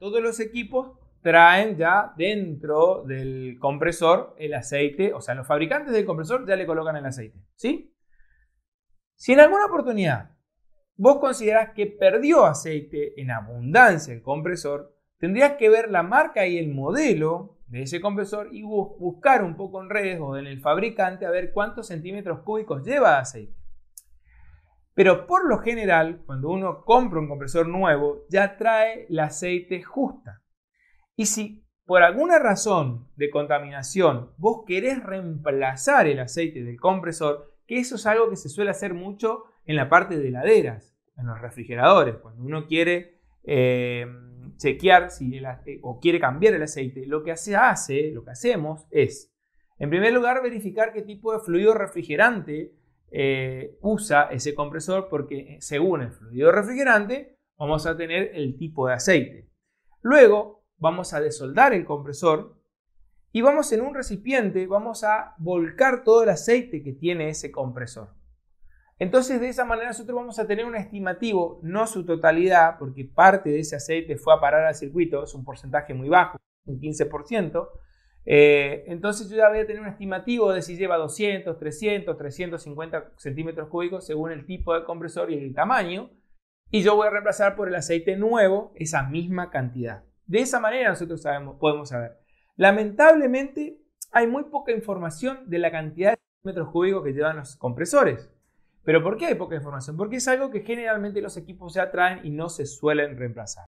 todos los equipos traen ya dentro del compresor el aceite, o sea, los fabricantes del compresor ya le colocan el aceite, ¿sí? Si en alguna oportunidad vos considerás que perdió aceite en abundancia el compresor, tendrías que ver la marca y el modelo de ese compresor y buscar un poco en redes o en el fabricante a ver cuántos centímetros cúbicos lleva aceite. Pero por lo general, cuando uno compra un compresor nuevo, ya trae el aceite justa. Y si por alguna razón de contaminación vos querés reemplazar el aceite del compresor, que eso es algo que se suele hacer mucho en la parte de heladeras, en los refrigeradores, cuando uno quiere eh, chequear si eh, o quiere cambiar el aceite, lo que se hace, lo que hacemos es, en primer lugar, verificar qué tipo de fluido refrigerante eh, usa ese compresor porque eh, según el fluido refrigerante vamos a tener el tipo de aceite. Luego vamos a desoldar el compresor y vamos en un recipiente, vamos a volcar todo el aceite que tiene ese compresor. Entonces de esa manera nosotros vamos a tener un estimativo, no su totalidad, porque parte de ese aceite fue a parar al circuito, es un porcentaje muy bajo, un 15%, eh, entonces yo ya voy a tener un estimativo de si lleva 200, 300, 350 centímetros cúbicos según el tipo de compresor y el tamaño. Y yo voy a reemplazar por el aceite nuevo esa misma cantidad. De esa manera nosotros sabemos, podemos saber. Lamentablemente hay muy poca información de la cantidad de centímetros cúbicos que llevan los compresores. ¿Pero por qué hay poca información? Porque es algo que generalmente los equipos ya traen y no se suelen reemplazar.